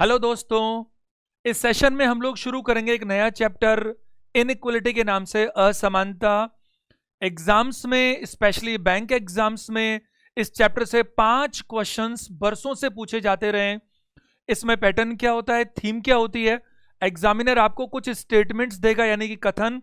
Hello दोस्तों इस session में हम लोग शुरू करेंगे एक नया चैप्टर इनक्वलिटी के नाम से असमानता एग्जाम्स में स्पेशली बैंक एग्जाम्स में इस चैप्टर से पांच क्वेश्चंस बरसों से पूछे जाते रहे इसमें पैटर्न क्या होता है थीम क्या होती है एग्जामिनर आपको कुछ स्टेटमेंट्स देगा यानी कि कथन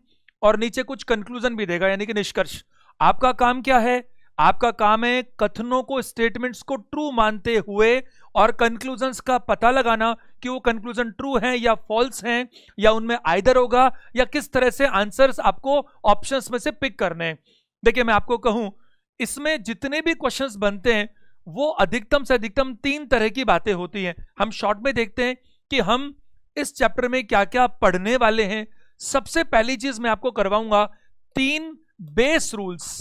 और नीचे कुछ कंक्लूजन भी देगा यानी कि निष्कर्ष आपका काम क्या है आपका काम है कथनों को स्टेटमेंट्स को ट्रू मानते हुए और कंक्लूजन का पता लगाना कि वो कंक्लूजन ट्रू हैं या फॉल्स हैं या उनमें आइदर होगा या किस तरह से आंसर्स आपको ऑप्शंस में से पिक करने देखिये देखिए मैं आपको कहूं इसमें जितने भी क्वेश्चंस बनते हैं वो अधिकतम से अधिकतम तीन तरह की बातें होती हैं हम शॉर्ट में देखते हैं कि हम इस चैप्टर में क्या क्या पढ़ने वाले हैं सबसे पहली चीज मैं आपको करवाऊंगा तीन बेस रूल्स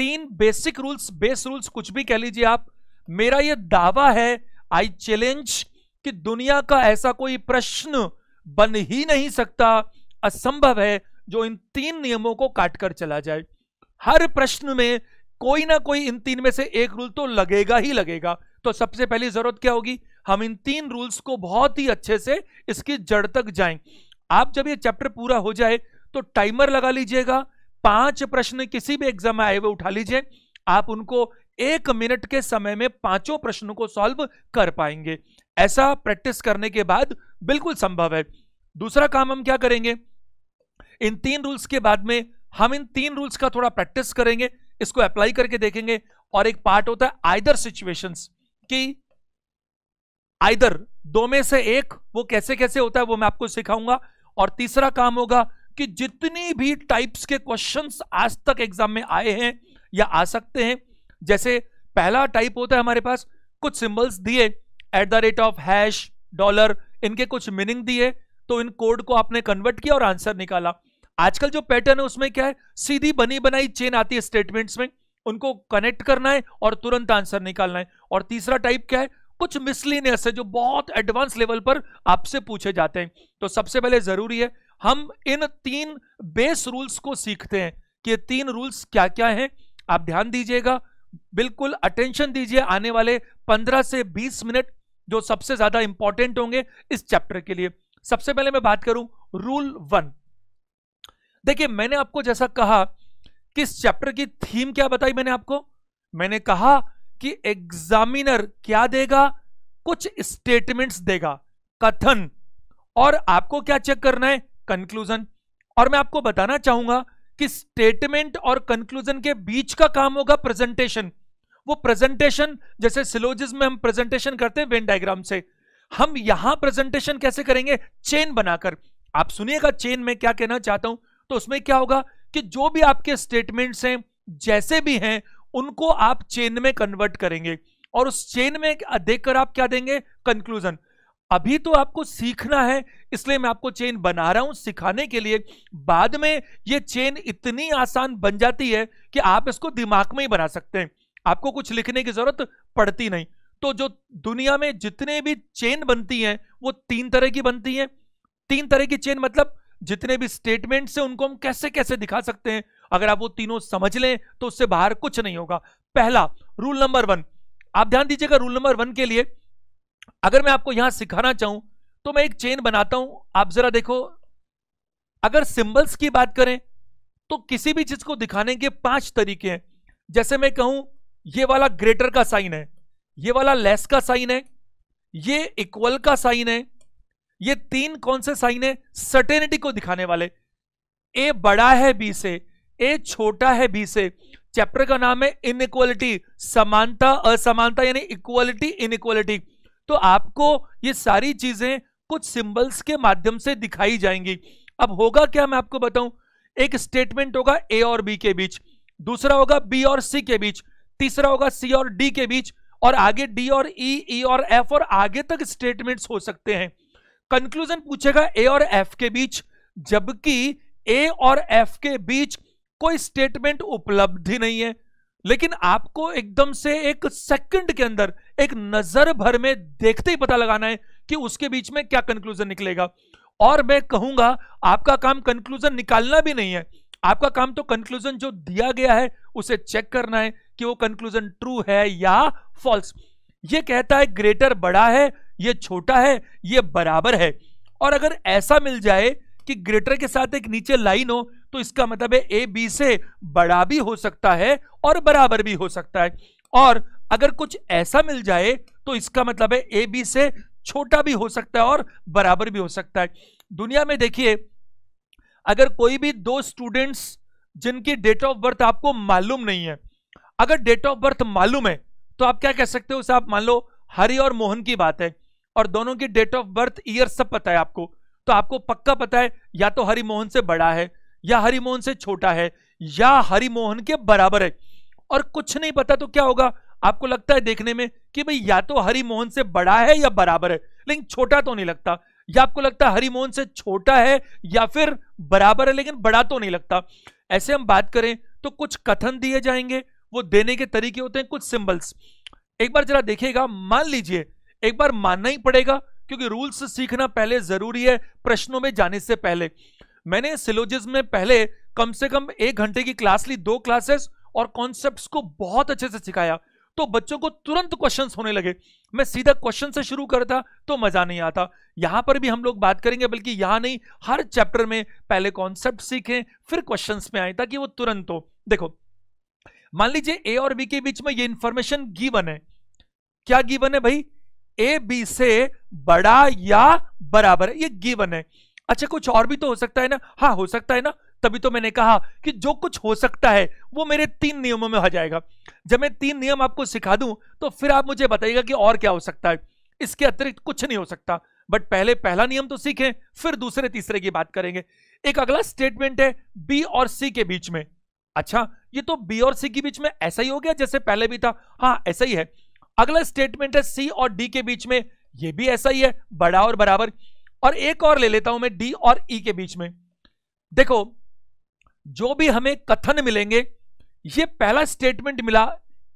तीन बेसिक रूल्स बेस रूल्स कुछ भी कह लीजिए आप मेरा यह दावा है आई चैलेंज कि दुनिया का ऐसा कोई प्रश्न बन ही नहीं सकता असंभव है जो इन तीन नियमों को काटकर चला जाए हर प्रश्न में कोई ना कोई इन तीन में से एक रूल तो लगेगा ही लगेगा तो सबसे पहली जरूरत क्या होगी हम इन तीन रूल्स को बहुत ही अच्छे से इसकी जड़ तक जाएं आप जब ये चैप्टर पूरा हो जाए तो टाइमर लगा लीजिएगा पांच प्रश्न किसी भी एग्जाम में आए हुए उठा लीजिए आप उनको एक मिनट के समय में पांचों प्रश्नों को सॉल्व कर पाएंगे ऐसा प्रैक्टिस करने के बाद बिल्कुल संभव है दूसरा काम हम क्या करेंगे इन तीन रूल्स के बाद में हम इन तीन रूल्स का थोड़ा प्रैक्टिस करेंगे इसको अप्लाई करके देखेंगे और एक पार्ट होता है आइदर सिचुएशन की आइदर दो में से एक वो कैसे कैसे होता है वो मैं आपको सिखाऊंगा और तीसरा काम होगा कि जितनी भी टाइप्स के क्वेश्चंस आज तक एग्जाम में आए हैं या आ सकते हैं जैसे पहला टाइप होता है हमारे पास कुछ सिंबल्स दिए at the rate of hash dollar इनके कुछ मीनिंग दिए तो इन कोड को आपने कन्वर्ट किया और आंसर निकाला आजकल जो पैटर्न है उसमें क्या है सीधी बनी बनाई चेन आती है स्टेटमेंट्स में उनको कनेक्ट करना है और तुरंत आंसर निकालना है और तीसरा टाइप क्या है कुछ मिसलिनियस है जो बहुत एडवांस लेवल पर आपसे पूछे जाते हैं तो सबसे पहले जरूरी है हम इन तीन बेस रूल्स को सीखते हैं कि तीन रूल्स क्या क्या हैं आप ध्यान दीजिएगा बिल्कुल अटेंशन दीजिए आने वाले 15 से 20 मिनट जो सबसे ज्यादा इंपॉर्टेंट होंगे इस चैप्टर के लिए सबसे पहले मैं बात करूं रूल वन देखिए मैंने आपको जैसा कहा कि इस चैप्टर की थीम क्या बताई मैंने आपको मैंने कहा कि एग्जामिनर क्या देगा कुछ स्टेटमेंट्स देगा कथन और आपको क्या चेक करना है कंक्लूजन और मैं आपको बताना चाहूंगा कि स्टेटमेंट और कंक्लूजन के बीच का काम होगा प्रेजेंटेशन वो प्रेजेंटेशन जैसे सिलोजिस में हम प्रेजेंटेशन करते हैं वेन डायग्राम से हम यहां प्रेजेंटेशन कैसे करेंगे चेन बनाकर आप सुनिएगा चेन में क्या कहना चाहता हूं तो उसमें क्या होगा कि जो भी आपके स्टेटमेंट्स हैं जैसे भी हैं उनको आप चेन में कन्वर्ट करेंगे और उस चेन में देखकर आप क्या देंगे कंक्लूजन अभी तो आपको सीखना है इसलिए मैं आपको चेन बना रहा हूं सिखाने के लिए बाद में ये चेन इतनी आसान बन जाती है कि आप इसको दिमाग में ही बना सकते हैं आपको कुछ लिखने की जरूरत पड़ती नहीं तो जो दुनिया में जितने भी चेन बनती हैं वो तीन तरह की बनती हैं तीन तरह की चेन मतलब जितने भी स्टेटमेंट्स हैं उनको हम कैसे कैसे दिखा सकते हैं अगर आप वो तीनों समझ लें तो उससे बाहर कुछ नहीं होगा पहला रूल नंबर वन आप ध्यान दीजिएगा रूल नंबर वन के लिए अगर मैं आपको यहां सिखाना चाहूं तो मैं एक चेन बनाता हूं आप जरा देखो अगर सिंबल्स की बात करें तो किसी भी चीज को दिखाने के पांच तरीके हैं जैसे मैं कहूं ये वाला ग्रेटर का साइन है ये वाला लेस का साइन है ये इक्वल का साइन है ये तीन कौन से साइन है सर्टेनिटी को दिखाने वाले ए बड़ा है बी से ए छोटा है बी से चैप्टर का नाम है इनइक्वालिटी समानता असमानता यानी इक्वालिटी इनइक्वालिटी तो आपको ये सारी चीजें कुछ सिंबल्स के माध्यम से दिखाई जाएंगी अब होगा क्या मैं आपको बताऊं एक स्टेटमेंट होगा ए और बी के बीच दूसरा होगा बी और सी के बीच तीसरा होगा सी और डी के बीच और आगे डी और ई e, ई e और एफ और आगे तक स्टेटमेंट्स हो सकते हैं कंक्लूजन पूछेगा ए और एफ के बीच जबकि ए और एफ के बीच कोई स्टेटमेंट उपलब्ध ही नहीं है लेकिन आपको एकदम से एक सेकंड के अंदर एक नजर भर में देखते ही पता लगाना है कि उसके बीच में क्या कंक्लूजन निकलेगा और मैं कहूंगा आपका काम कंक्लूजन निकालना भी नहीं है आपका काम तो कंक्लूजन जो दिया गया है उसे चेक करना है कि वो कंक्लूजन ट्रू है या फॉल्स ये कहता है ग्रेटर बड़ा है ये छोटा है ये बराबर है और अगर ऐसा मिल जाए कि ग्रेटर के साथ एक नीचे लाइन हो तो इसका मतलब है ए बी से बड़ा भी हो सकता है और बराबर भी हो सकता है और अगर कुछ ऐसा मिल जाए तो इसका मतलब है ए बी से छोटा भी हो सकता है और बराबर भी हो सकता है दुनिया में देखिए अगर कोई भी दो स्टूडेंट्स जिनकी डेट ऑफ बर्थ आपको मालूम नहीं है अगर डेट ऑफ बर्थ मालूम है तो आप क्या कह सकते हो साहब मान लो हरि और मोहन की बात है और दोनों की डेट ऑफ बर्थ ईयर सब पता है आपको तो आपको पक्का पता है या तो हरि मोहन से बड़ा है या हरि मोहन से छोटा है या हरि मोहन के बराबर है और कुछ नहीं पता तो क्या होगा आपको लगता है देखने में कि भाई या तो हरिमोहन से बड़ा है या बराबर है लेकिन छोटा तो नहीं लगता या आपको लगता है हरिमोहन से छोटा है या फिर बराबर है लेकिन बड़ा तो नहीं लगता ऐसे हम बात करें तो कुछ कथन दिए जाएंगे वो देने के तरीके होते हैं कुछ सिंबल्स एक बार जरा देखिएगा मान लीजिए एक बार मानना ही पड़ेगा क्योंकि रूल्स सीखना पहले जरूरी है प्रश्नों में जाने से पहले मैंने सिलोजिज में पहले कम से कम एक घंटे की क्लास ली दो क्लासेस और कॉन्सेप्ट्स को बहुत अच्छे से सिखाया तो बच्चों को तुरंत क्वेश्चन होने लगे मैं सीधा क्वेश्चन से शुरू करता तो मजा नहीं आता यहां पर भी हम लोग बात करेंगे बल्कि यहां नहीं हर चैप्टर में पहले कॉन्सेप्ट सीखें फिर क्वेश्चन में आए ताकि वो तुरंत हो देखो मान लीजिए ए और बी के बीच में ये इंफॉर्मेशन गिवन है क्या गिवन है भाई ए बी से बड़ा या बराबर है ये गिवन है अच्छा कुछ और भी तो हो सकता है ना हाँ हो सकता है ना तभी तो मैंने कहा कि जो कुछ हो सकता है वो मेरे तीन नियमों में हो जाएगा जब मैं तीन नियम आपको सिखा दूं तो फिर आप मुझे बताइएगा कि और क्या हो सकता है इसके अतिरिक्त कुछ नहीं हो सकता बट पहले पहला नियम तो सीखें फिर दूसरे तीसरे की बात करेंगे एक अगला स्टेटमेंट है बी और सी के बीच में अच्छा ये तो बी और सी के बीच में ऐसा ही हो गया जैसे पहले भी था हाँ ऐसा ही है अगला स्टेटमेंट है सी और डी के बीच में ये भी ऐसा ही है बड़ा और बराबर और एक और ले लेता हूं मैं डी और ई e के बीच में देखो जो भी हमें कथन मिलेंगे ये पहला स्टेटमेंट मिला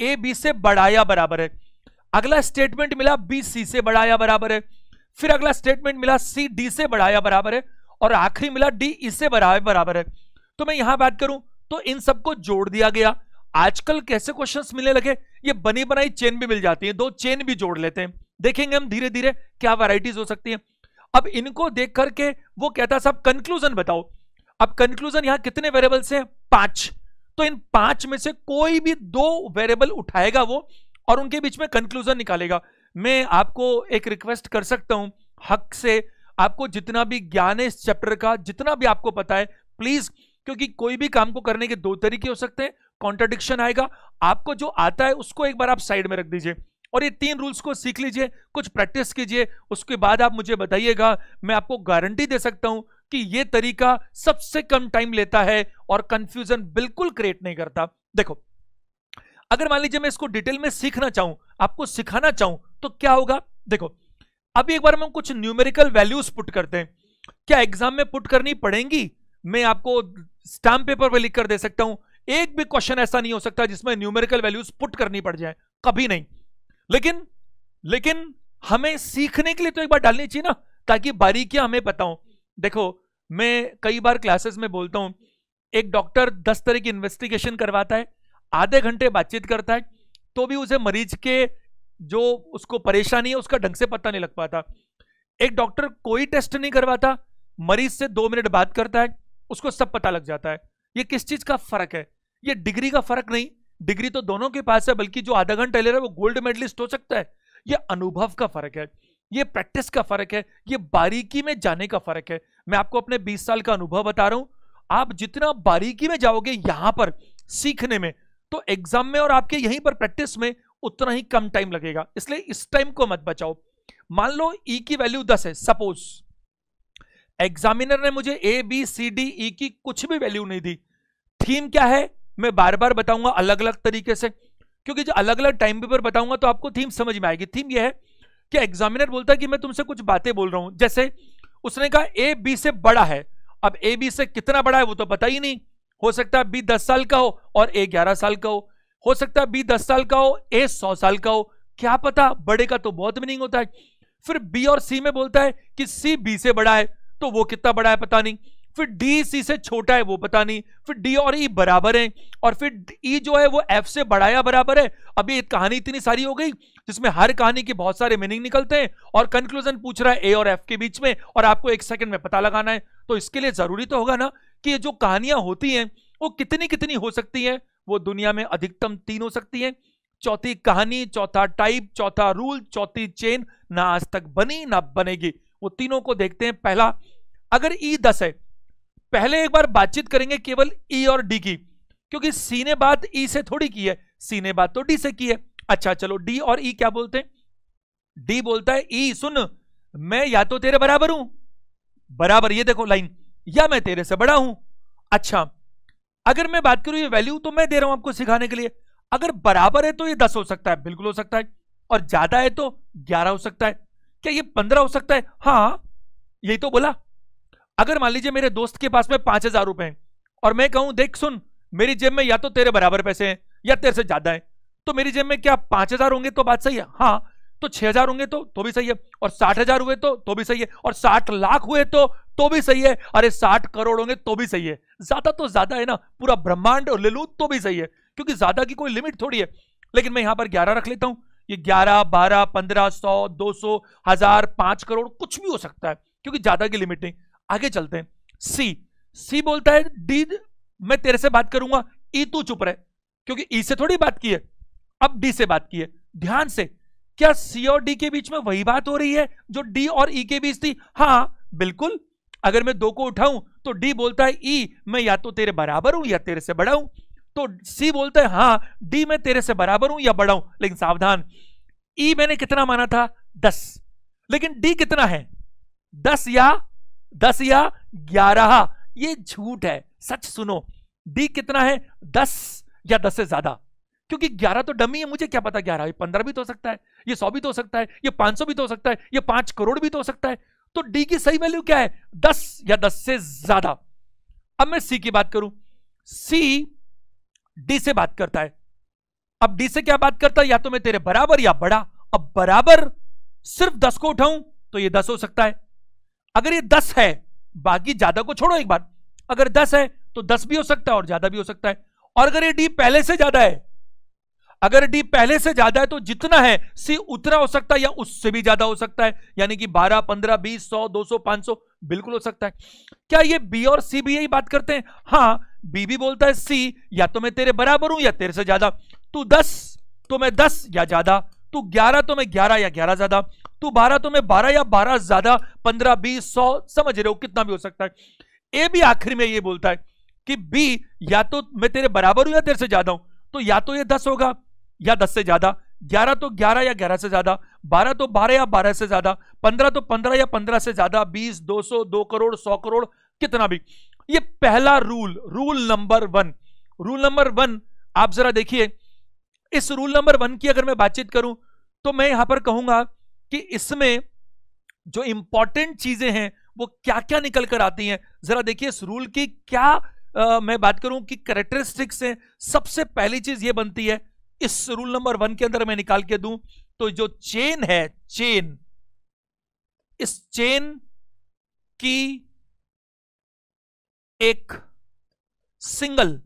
ए बी से बड़ा या बराबर है अगला स्टेटमेंट मिला बी सी से बड़ा या बराबर है फिर अगला स्टेटमेंट मिला सी डी से बड़ा या बराबर है और आखिरी मिला डी इससे e बड़ा बराबर है तो मैं यहां बात करूं तो इन सबको जोड़ दिया गया आजकल कैसे क्वेश्चंस मिलने लगे ये बनी बनाई चेन भी मिल जाती है दो चेन भी जोड़ लेते हैं देखेंगे हम धीरे धीरे क्या वैरायटीज हो सकती है अब इनको देख करके वो कहता साहब कंक्लूजन बताओ अब कंक्लूजन यहां कितने वेरिएबल्स हैं पांच तो इन पांच में से कोई भी दो वेरिएबल उठाएगा वो और उनके बीच में कंक्लूजन निकालेगा मैं आपको एक रिक्वेस्ट कर सकता हूं हक से आपको जितना भी ज्ञान है इस चैप्टर का जितना भी आपको पता है प्लीज क्योंकि कोई भी काम को करने के दो तरीके हो सकते हैं कॉन्ट्राडिक्शन आएगा आपको जो आता है उसको एक बार आप साइड में रख दीजिए और ये तीन रूल्स को सीख लीजिए कुछ प्रैक्टिस कीजिए उसके बाद आप मुझे बताइएगा मैं आपको गारंटी दे सकता हूं कि यह तरीका सबसे कम टाइम लेता है और कंफ्यूजन बिल्कुल क्रिएट नहीं करता देखो अगर मान लीजिए मैं इसको डिटेल में सीखना चाहूं आपको सिखाना चाहूं तो क्या होगा देखो अभी एक बार हम कुछ न्यूमेरिकल वैल्यूज पुट करते हैं क्या एग्जाम में पुट करनी पड़ेंगी मैं आपको स्टैम्प पेपर पर लिख कर दे सकता हूं एक भी क्वेश्चन ऐसा नहीं हो सकता जिसमें न्यूमेरिकल वैल्यूज पुट करनी पड़ जाए कभी नहीं लेकिन लेकिन हमें सीखने के लिए तो एक बार डालनी चाहिए ना ताकि बारीकियां हमें पता देखो मैं कई बार क्लासेस में बोलता हूँ एक डॉक्टर दस तरह की इन्वेस्टिगेशन करवाता है आधे घंटे बातचीत करता है तो भी उसे मरीज के जो उसको परेशानी है उसका ढंग से पता नहीं लग पाता एक डॉक्टर कोई टेस्ट नहीं करवाता मरीज से दो मिनट बात करता है उसको सब पता लग जाता है ये किस चीज़ का फर्क है ये डिग्री का फर्क नहीं डिग्री तो दोनों के पास है बल्कि जो आधा घंटा ले रहा है वो गोल्ड मेडलिस्ट हो सकता है ये अनुभव का फर्क है ये प्रैक्टिस का फर्क है ये बारीकी में जाने का फर्क है मैं आपको अपने 20 साल का अनुभव बता रहा हूं आप जितना बारीकी में जाओगे यहां पर सीखने में तो एग्जाम में और आपके यहीं पर प्रैक्टिस में उतना ही कम टाइम लगेगा इसलिए इस टाइम को मत बचाओ मान लो ई e की वैल्यू दस है सपोज एग्जामिनर ने मुझे A B C D E की कुछ भी वैल्यू नहीं दी थीम क्या है मैं बार बार बताऊंगा अलग अलग तरीके से क्योंकि जो अलग अलग टाइम पर बताऊंगा तो आपको थीम समझ में आएगी थीम यह है कि एग्जामिनर बोलता है कि मैं तुमसे कुछ बातें बोल रहा हूं जैसे उसने कहा ए बी से बड़ा है अब ए बी से कितना बड़ा है वो तो पता ही नहीं हो सकता है बी दस साल का हो और ए ग्यारह साल का हो हो सकता है बी दस साल का हो ए सौ साल का हो क्या पता बड़े का तो बहुत मीनिंग होता है फिर बी और सी में बोलता है कि सी बी से बड़ा है तो वो कितना बड़ा है पता नहीं फिर डी सी से छोटा है वो पता नहीं फिर डी और ई e बराबर है और फिर ई e जो है वो एफ से बड़ा या बराबर है अभी कहानी इतनी सारी हो गई जिसमें हर कहानी के बहुत सारे मीनिंग निकलते हैं और कंक्लूजन पूछ रहा है ए और एफ के बीच में और आपको एक सेकंड में पता लगाना है तो इसके लिए जरूरी तो होगा ना कि ये जो कहानियां होती हैं वो कितनी कितनी हो सकती हैं वो दुनिया में अधिकतम तीन हो सकती हैं चौथी कहानी चौथा टाइप चौथा रूल चौथी चेन ना आज तक बनी ना बनेगी वो तीनों को देखते हैं पहला अगर ई e दस है पहले एक बार बातचीत करेंगे केवल ई e और डी की क्योंकि सी ने बात ई e से थोड़ी की है सी ने बात तो डी से की है अच्छा चलो डी और ई e क्या बोलते हैं डी बोलता है ई सुन मैं या तो तेरे बराबर हूं बराबर ये देखो लाइन या मैं तेरे से बड़ा हूं अच्छा अगर मैं बात करूं ये वैल्यू तो मैं दे रहा हूं आपको सिखाने के लिए अगर बराबर है तो ये दस हो सकता है बिल्कुल हो सकता है और ज्यादा है तो ग्यारह हो सकता है क्या ये पंद्रह हो सकता है हाँ यही तो बोला अगर मान लीजिए मेरे दोस्त के पास में पांच हजार रुपए हैं और मैं कहूं देख सुन मेरी जेब में या तो तेरे बराबर पैसे हैं या तेरे से ज्यादा है तो मेरी जेब में क्या पांच हजार होंगे तो बात सही है हाँ तो छह हजार होंगे तो तो भी सही है और साठ हजार हुए तो तो भी सही है और साठ लाख हुए तो तो भी सही है अरे साठ करोड़ होंगे तो भी सही है ज्यादा तो ज्यादा है ना पूरा ब्रह्मांड ले लू तो भी सही है क्योंकि ज्यादा की कोई लिमिट थोड़ी है लेकिन मैं यहां पर ग्यारह रख लेता हूं ये ग्यारह बारह पंद्रह सौ दो सौ हजार पांच करोड़ कुछ भी हो सकता है क्योंकि ज्यादा की लिमिट नहीं आगे चलते हैं सी सी बोलता है डी मैं तेरे से बात करूंगा ई तू चुप रहे क्योंकि ई से थोड़ी बात की है अब डी से बात की है ध्यान से क्या सी और डी के बीच में वही बात हो रही है जो डी और ई e के बीच थी हाँ बिल्कुल अगर मैं दो को उठाऊं तो डी बोलता है ई मैं या तो तेरे बराबर हूं या तेरे से बड़ा हूं तो सी बोलता है हाँ डी मैं तेरे से बराबर हूं या बड़ा हूं लेकिन सावधान ई मैंने कितना माना था दस लेकिन डी कितना है दस या दस या ग्यारह ये झूठ है सच सुनो डी कितना है दस या दस से ज्यादा क्योंकि ग्यारह तो डमी है मुझे क्या पता ग्यारह पंद्रह भी तो हो सकता है ये सौ भी तो हो सकता है ये पांच सौ भी तो हो सकता है ये पांच करोड़ भी तो हो सकता है तो डी की सही वैल्यू क्या है दस या दस से ज्यादा अब मैं सी की बात करूं सी डी से बात करता है अब डी से क्या बात करता है या तो मैं तेरे बराबर या बड़ा अब बराबर सिर्फ दस को उठाऊं तो ये दस हो सकता है अगर ये दस है बाकी ज्यादा को छोड़ो एक बार अगर दस है तो दस भी हो सकता है और ज्यादा भी हो सकता है और अगर ये डी पहले से ज्यादा है अगर डी पहले से ज्यादा है तो जितना है सी उतना हो सकता है या उससे भी ज्यादा हो सकता है यानी कि 12, 15, 20, 100, 200, 500 बिल्कुल हो सकता है क्या ये बी और सी भी यही बात करते हैं हाँ बी भी बोलता है सी या तो मैं तेरे बराबर हूं या तेरे से ज्यादा तू दस तो मैं दस या ज्यादा तू ग्यारह तो मैं ग्यारह या ग्यारह ज्यादा तू बारह तो मैं बारह या बारह ज्यादा पंद्रह बीस सौ समझ रहे हो कितना भी हो सकता है ए भी आखिर में ये बोलता है कि बी या तो मैं तेरे बराबर हूं या तेरे से ज्यादा हूं तो या तो ये दस होगा या दस से ज्यादा ग्यारह तो ग्यारह या ग्यारह से ज्यादा बारह तो बारह या बारह से ज्यादा पंद्रह तो पंद्रह या पंद्रह से ज्यादा बीस दो सौ दो करोड़ सौ करोड़ कितना भी ये पहला rule rule number one rule number one आप जरा देखिए इस रूल नंबर वन की अगर मैं बातचीत करूं तो मैं यहां पर कहूंगा कि इसमें जो इंपॉर्टेंट चीजें हैं वो क्या क्या निकल कर आती हैं जरा देखिए इस रूल की क्या आ, मैं बात करूं कि करेक्टरिस्टिक्स हैं सबसे पहली चीज ये बनती है इस रूल नंबर वन के अंदर मैं निकाल के दूं तो जो चेन है चेन इस चेन की एक सिंगल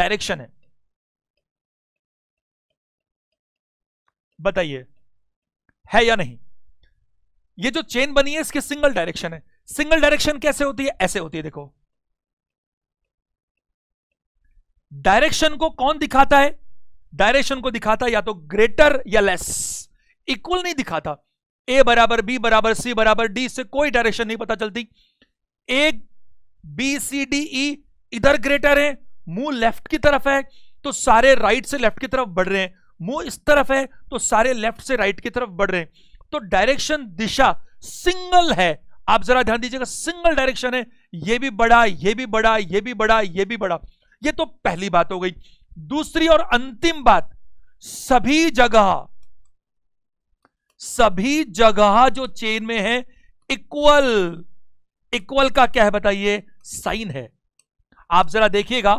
डायरेक्शन है बताइए है या नहीं ये जो चेन बनी है इसकी सिंगल डायरेक्शन है सिंगल डायरेक्शन कैसे होती है ऐसे होती है देखो डायरेक्शन को कौन दिखाता है डायरेक्शन को दिखाता है या तो ग्रेटर या लेस इक्वल नहीं दिखाता ए बराबर बी बराबर सी बराबर डी से कोई डायरेक्शन नहीं पता चलती A B C D E इधर ग्रेटर है मुंह लेफ्ट की तरफ है तो सारे राइट से लेफ्ट की तरफ बढ़ रहे हैं मुंह इस तरफ है तो सारे लेफ्ट से राइट की तरफ बढ़ रहे हैं तो डायरेक्शन दिशा सिंगल है आप जरा ध्यान दीजिएगा सिंगल डायरेक्शन है ये भी बड़ा ये भी बड़ा ये भी बड़ा ये भी बड़ा ये तो पहली बात हो गई दूसरी और अंतिम बात सभी जगह सभी जगह जो चेन में है इक्वल इक्वल का क्या है बताइए साइन है आप जरा देखिएगा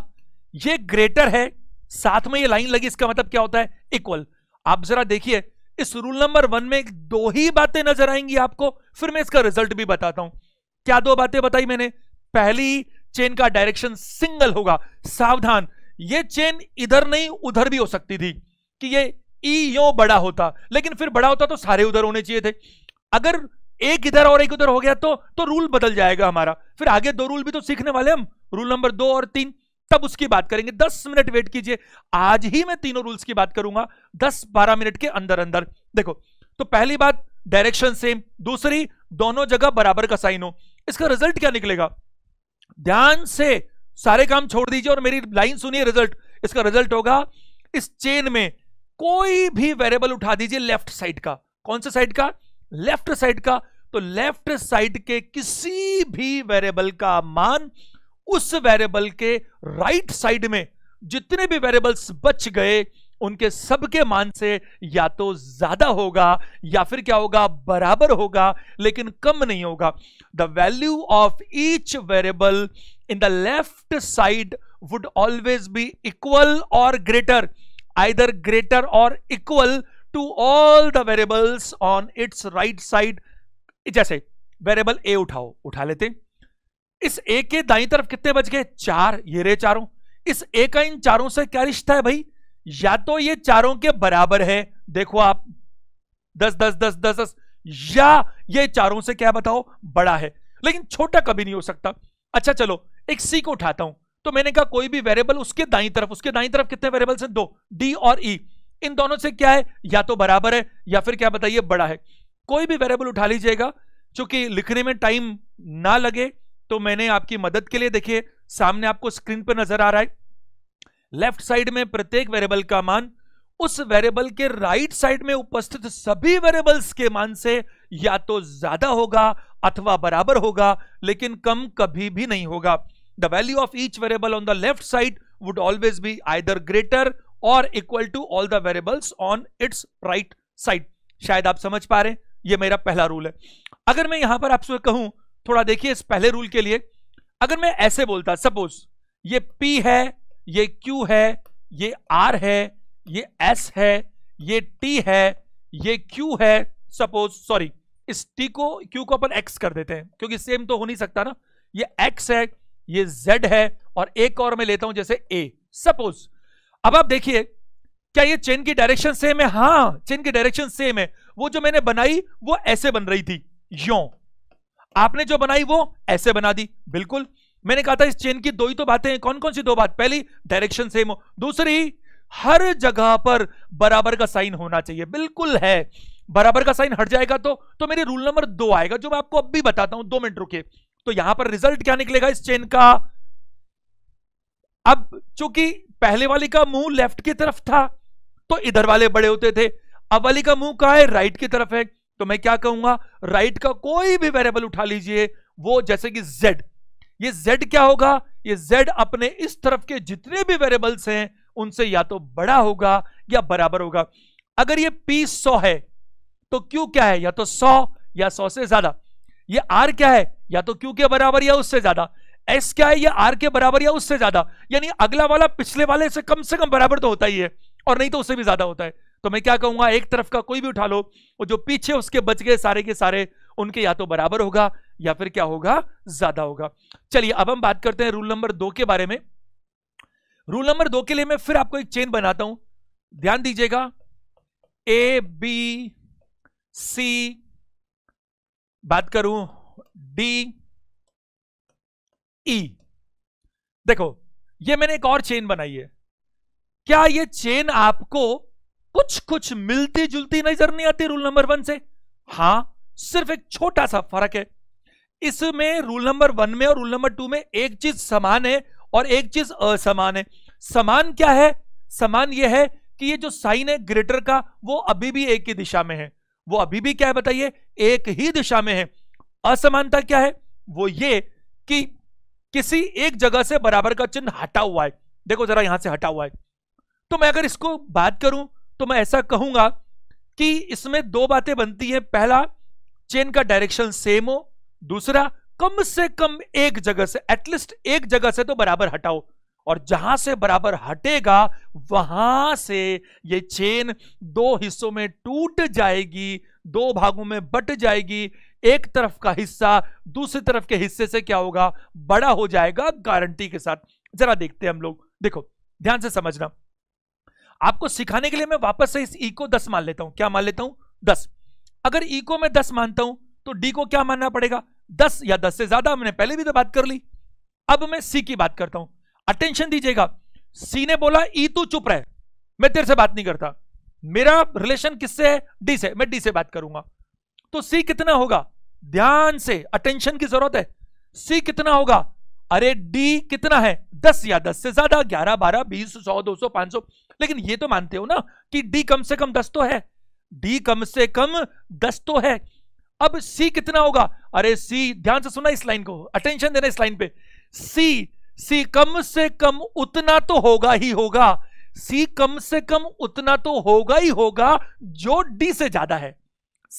ये ग्रेटर है साथ में ये लाइन लगी इसका मतलब क्या होता है इक्वल आप जरा देखिए इस रूल नंबर वन में दो ही बातें नजर आएंगी आपको फिर मैं इसका रिजल्ट भी बताता हूं क्या दो बातें बताई मैंने पहली चेन का डायरेक्शन सिंगल होगा सावधान ये चेन इधर नहीं उधर भी हो सकती थी कि ये ई यो बड़ा होता लेकिन फिर बड़ा होता तो सारे उधर होने चाहिए थे अगर एक इधर और एक उधर हो गया तो तो रूल बदल जाएगा हमारा फिर आगे दो रूल भी तो सीखने वाले हम रूल नंबर दो और तीन तब उसकी बात करेंगे दस मिनट वेट कीजिए आज ही मैं तीनों रूल्स की बात करूंगा दस बारह मिनट के अंदर अंदर देखो तो पहली बात डायरेक्शन सेम दूसरी दोनों जगह बराबर का साइन हो इसका रिजल्ट क्या निकलेगा ध्यान से सारे काम छोड़ दीजिए और मेरी लाइन सुनिए रिजल्ट इसका रिजल्ट होगा इस चेन में कोई भी वेरिएबल उठा दीजिए लेफ्ट साइड का कौन से साइड का लेफ्ट साइड का तो लेफ्ट साइड के किसी भी वेरिएबल का मान उस वेरिएबल के राइट साइड में जितने भी वेरिएबल्स बच गए उनके सबके मान से या तो ज्यादा होगा या फिर क्या होगा बराबर होगा लेकिन कम नहीं होगा the value of each variable in the left side would always be equal or greater either greater or equal to all the variables on its right side जैसे वेरिएबल ए उठाओ उठा लेते इस ए के दाई तरफ कितने बच गए चार ये रे चारों इस ए का इन चारों से क्या रिश्ता है भाई या तो ये चारों के बराबर है देखो आप दस दस दस दस दस या ये चारों से क्या बताओ बड़ा है लेकिन छोटा कभी नहीं हो सकता अच्छा चलो एक सी को उठाता हूं तो मैंने कहा कोई भी वेरिएबल उसके दाई तरफ उसके दाई तरफ कितने वेरिएबल हैं दो डी और ई e. इन दोनों से क्या है या तो बराबर है या फिर क्या बताइए बड़ा है कोई भी वेरेबल उठा लीजिएगा चूंकि लिखने में टाइम ना लगे तो मैंने आपकी मदद के लिए देखिए सामने आपको स्क्रीन पर नजर आ रहा है लेफ्ट साइड में प्रत्येक वेरिएबल का मान उस वेरिएबल के राइट साइड में उपस्थित सभी वेरिएबल्स के मान से या तो ज्यादा होगा अथवा बराबर होगा लेकिन कम कभी भी नहीं होगा the value of each variable on the left side would always be either greater or equal to all the variables on its right side शायद आप समझ पा रहे हैं ये मेरा पहला रूल है अगर मैं यहां पर आपसे कहूं थोड़ा देखिए इस पहले रूल के लिए अगर मैं ऐसे बोलता सपोज ये P है ये Q है ये R है ये S है ये T है ये Q है सपोज सॉरी इस T को Q को अपन X कर देते हैं क्योंकि सेम तो हो नहीं सकता ना ये X है ये Z है और एक और मैं लेता हूं जैसे A सपोज अब आप देखिए क्या ये चेन की डायरेक्शन सेम है हाँ चेन की डायरेक्शन सेम है वो जो मैंने बनाई वो ऐसे बन रही थी यो आपने जो बनाई वो ऐसे बना दी बिल्कुल मैंने कहा था इस चेन की दो ही तो बातें हैं कौन कौन सी दो बात पहली डायरेक्शन सेम हो दूसरी हर जगह पर बराबर का साइन होना चाहिए बिल्कुल है बराबर का साइन हट जाएगा तो तो मेरे रूल नंबर दो आएगा जो मैं आपको अब भी बताता हूं दो मिनट रुके तो यहां पर रिजल्ट क्या निकलेगा इस चेन का अब चूंकि पहले वाले का मुंह लेफ्ट की तरफ था तो इधर वाले बड़े होते थे अब वाली का मुंह कहा है राइट की तरफ है तो मैं क्या कहूंगा राइट का कोई भी वेरिएबल उठा लीजिए वो जैसे कि जेड ये जेड क्या होगा ये जेड अपने इस तरफ के जितने भी वेरिएबल्स हैं उनसे या तो बड़ा होगा या बराबर होगा अगर ये पी सौ है तो क्यों क्या है या तो सौ या सौ से ज्यादा ये आर क्या है या तो क्यू के बराबर या उससे ज्यादा एस क्या है या आर के बराबर या उससे ज्यादा यानी अगला वाला पिछले वाले से कम से कम बराबर तो होता ही है और नहीं तो उससे भी ज्यादा होता है तो मैं क्या कहूंगा एक तरफ का कोई भी उठा लो और जो पीछे उसके बच गए सारे के सारे उनके या तो बराबर होगा या फिर क्या होगा ज्यादा होगा चलिए अब हम बात करते हैं रूल नंबर दो के बारे में रूल नंबर दो के लिए मैं फिर आपको एक चेन बनाता हूं ध्यान दीजिएगा ए बी सी बात करूं डी ई e। देखो ये मैंने एक और चेन बनाई है क्या ये चेन आपको कुछ कुछ मिलती जुलती नजर नहीं आती रूल नंबर वन से हां सिर्फ एक छोटा सा फर्क है इसमें रूल नंबर वन में और रूल नंबर टू में एक चीज समान है और एक चीज असमान है समान क्या है समान यह है कि ये जो साइन है ग्रेटर का वो अभी भी एक ही दिशा में है वो अभी भी क्या है बताइए एक ही दिशा में है असमानता क्या है वो ये कि किसी एक जगह से बराबर का चिन्ह हटा हुआ है देखो जरा यहां से हटा हुआ है तो मैं अगर इसको बात करूं तो मैं ऐसा कहूंगा कि इसमें दो बातें बनती हैं पहला चेन का डायरेक्शन सेम हो दूसरा कम से कम एक जगह से एटलीस्ट एक जगह से तो बराबर हटाओ और जहां से बराबर हटेगा वहां से ये चेन दो हिस्सों में टूट जाएगी दो भागों में बट जाएगी एक तरफ का हिस्सा दूसरी तरफ के हिस्से से क्या होगा बड़ा हो जाएगा गारंटी के साथ जरा देखते हैं हम लोग देखो ध्यान से समझना आपको सिखाने के लिए मैं वापस से इस ई e को दस मान लेता हूं क्या मान लेता हूं दस अगर ई e को मैं दस मानता हूं तो डी को क्या मानना पड़ेगा दस या दस से ज्यादा मैंने पहले भी तो बात कर ली अब मैं सी की बात करता हूं अटेंशन दीजिएगा सी ने बोला ई e, तू चुप रहे मैं तेरे से बात नहीं करता मेरा रिलेशन किससे है डी से मैं डी से बात करूंगा तो सी कितना होगा ध्यान से अटेंशन की जरूरत है सी कितना होगा अरे डी कितना है दस या दस से ज्यादा ग्यारह बारह बीस सौ दो सौ पांच सौ लेकिन ये तो मानते हो ना कि डी कम से कम दस तो है डी कम से कम दस तो है अब सी कितना होगा अरे सी ध्यान से सुना इस लाइन को अटेंशन देना इस लाइन पे सी सी कम से कम उतना तो होगा ही होगा सी कम से कम उतना तो होगा ही होगा जो डी से ज्यादा है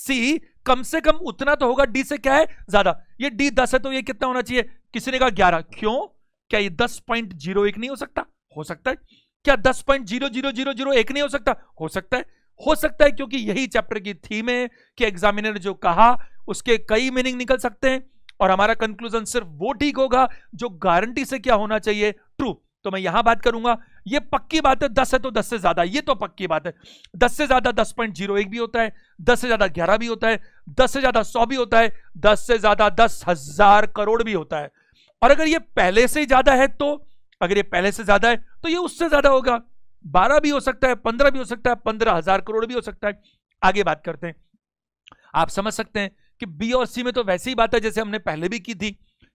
सी कम से कम उतना तो होगा डी से क्या है ज्यादा ये डी दस है तो ये कितना होना चाहिए किसी ने कहा ग्यारह क्यों क्या ये दस पॉइंट जीरो एक नहीं हो सकता हो सकता है क्या दस point zero zero zero zero एक नहीं हो सकता हो सकता है हो सकता है क्योंकि यही चैप्टर की थीम है कि एग्जामिनर जो कहा उसके कई मीनिंग निकल सकते हैं और हमारा कंक्लूजन सिर्फ वो ठीक होगा जो गारंटी से क्या होना चाहिए ट्रू तो मैं यहां बात करूंगा ये पक्की बात है दस है तो दस से ज्यादा ये तो पक्की बात है दस से ज्यादा दस पॉइंट जीरो एक भी होता है दस से ज्यादा ग्यारह भी होता है दस से ज्यादा सौ भी होता है दस से ज्यादा दस हजार करोड़ भी होता है और अगर ये पहले से ज्यादा है तो अगर ये पहले से ज्यादा है तो ये उससे ज्यादा होगा बारह भी हो सकता है पंद्रह भी हो सकता है पंद्रह हजार करोड़ भी हो सकता है आगे बात करते हैं आप समझ सकते हैं कि बी और सी में तो वैसे ही बात है जैसे हमने पहले भी की थी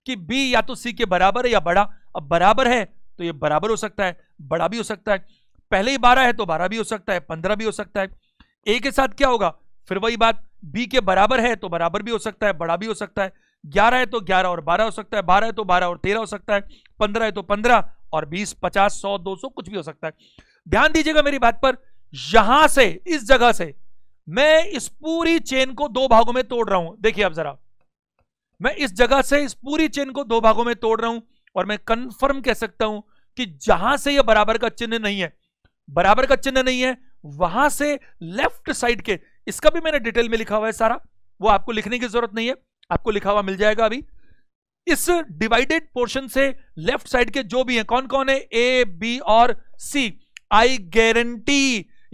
कि बी या तो सी के बराबर है या बड़ा अब बराबर है तो ये बराबर हो सकता है बड़ा भी हो सकता है पहले ही बारह है तो बारह भी हो सकता है पंद्रह भी हो सकता है ए के साथ क्या होगा फिर वही बात बी के बराबर है तो बराबर भी हो सकता है बड़ा भी हो सकता है ग्यारह है तो ग्यारह और बारह हो सकता है बारह है तो बारह और तेरह हो सकता है पंद्रह है तो पंद्रह और 20 50 100 200 कुछ भी हो सकता है ध्यान दीजिएगा मेरी बात पर यहां से इस जगह से मैं इस पूरी चेन को दो भागों में तोड़ रहा हूं देखिए आप जरा मैं इस जगह से इस पूरी चेन को दो भागों में तोड़ रहा हूं और मैं कंफर्म कह सकता हूं कि जहां से यह बराबर का चिन्ह नहीं है बराबर का चिन्ह नहीं है वहां से लेफ्ट साइड के इसका भी मैंने डिटेल में लिखा हुआ है सारा वो आपको लिखने की जरूरत नहीं है आपको लिखा हुआ मिल जाएगा अभी इस डिवाइडेड पोर्शन से लेफ्ट साइड के जो भी हैं कौन कौन है ए बी और सी आई गारंटी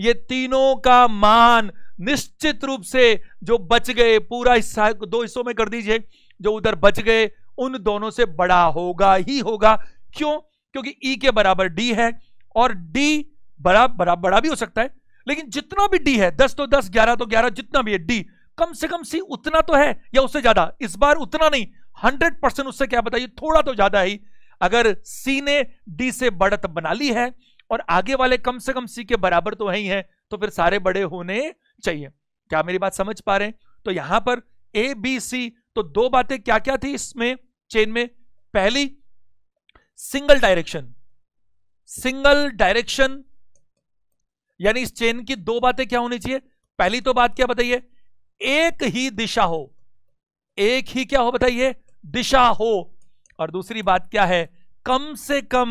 ये तीनों का मान निश्चित रूप से जो बच गए पूरा हिस्सा दो हिस्सों में कर दीजिए जो उधर बच गए उन दोनों से बड़ा होगा ही होगा क्यों क्योंकि ई e के बराबर डी है और डी बड़ा बड़ा बड़ा भी हो सकता है लेकिन जितना भी डी है दस तो दस ग्यारह तो ग्यारह जितना भी है डी कम से कम सी उतना तो है या उससे ज्यादा इस बार उतना नहीं हंड्रेड परसेंट उससे क्या बताइए थोड़ा तो ज्यादा ही अगर सी ने डी से बढ़त बना ली है और आगे वाले कम से कम सी के बराबर तो है ही है तो फिर सारे बड़े होने चाहिए क्या मेरी बात समझ पा रहे हैं तो यहां पर ए बी सी तो दो बातें क्या क्या थी इसमें चेन में पहली सिंगल डायरेक्शन सिंगल डायरेक्शन यानी इस चेन की दो बातें क्या होनी चाहिए पहली तो बात क्या बताइए एक ही दिशा हो एक ही क्या हो बताइए दिशा हो और दूसरी बात क्या है कम से कम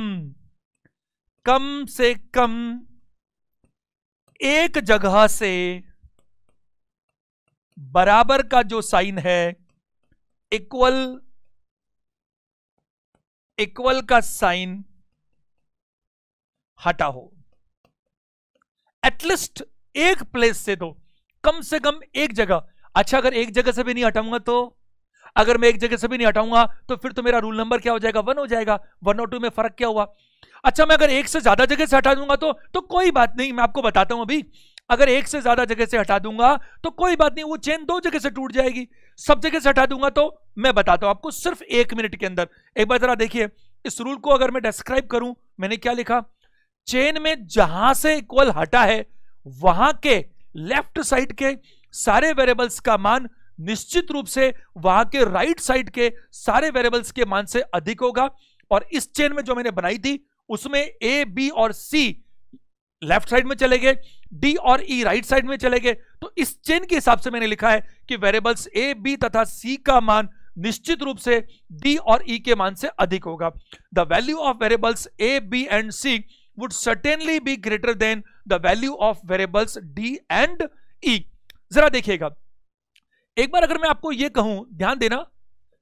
कम से कम एक जगह से बराबर का जो साइन है इक्वल इक्वल का साइन हटा हो एटलीस्ट एक प्लेस से तो कम से कम एक जगह अच्छा अगर एक जगह से भी नहीं हटाऊंगा तो अगर मैं एक जगह से भी नहीं हटाऊंगा तो फिर तो मेरा रूल नंबर क्या हो जाएगा वन हो जाएगा वन और टू में फर्क क्या हुआ अच्छा मैं अगर एक से ज्यादा जगह से हटा दूंगा तो तो कोई बात नहीं मैं आपको बताता हूं अभी अगर एक से ज्यादा जगह से हटा दूंगा तो कोई बात नहीं वो चेन दो जगह से टूट जाएगी सब जगह से हटा दूंगा तो मैं बताता हूं आपको सिर्फ एक मिनट के अंदर एक बार जरा देखिए इस रूल को अगर मैं डिस्क्राइब करूं मैंने क्या लिखा चेन में जहां से इक्वल हटा है वहां के लेफ्ट साइड के सारे वेरिएबल्स का मान निश्चित रूप से वहां के राइट साइड के सारे वेरिएबल्स के मान से अधिक होगा और इस चेन में जो मैंने बनाई थी उसमें ए बी और सी लेफ्ट साइड में चले गए डी और ई राइट साइड में चले गए तो इस चेन के हिसाब से मैंने लिखा है कि वेरिएबल्स ए बी तथा सी का मान निश्चित रूप से डी और ई e के मान से अधिक होगा the value of variables A B and C would certainly be greater than the value of variables D and E जरा देखिएगा एक बार अगर मैं आपको यह कहूं ध्यान देना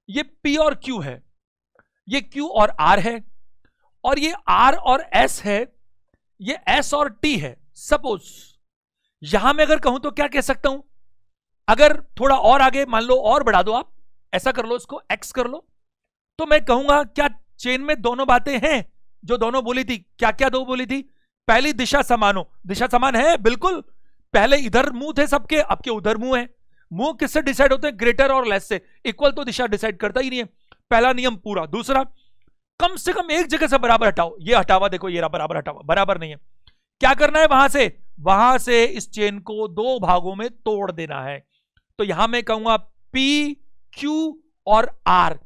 ये पी और क्यू है ये क्यू और आर है और ये आर और एस है ये एस और टी है सपोज यहां मैं अगर कहूं तो क्या कह सकता हूं अगर थोड़ा और आगे मान लो और बढ़ा दो आप ऐसा कर लो इसको एक्स कर लो तो मैं कहूंगा क्या चेन में दोनों बातें हैं जो दोनों बोली थी क्या क्या दो बोली थी पहली दिशा समान हो दिशा समान है बिल्कुल पहले इधर मुंह थे सबके अब के उधर मुंह है मुंह किससे डिसाइड होते हैं ग्रेटर और लेस से इक्वल तो दिशा डिसाइड करता ही नहीं है पहला नियम पूरा दूसरा कम से कम एक जगह से बराबर हटाओ ये हटावा देखो ये बराबर हटावा बराबर नहीं है क्या करना है वहां से वहां से इस चेन को दो भागों में तोड़ देना है तो यहां मैं कहूंगा पी क्यू और आर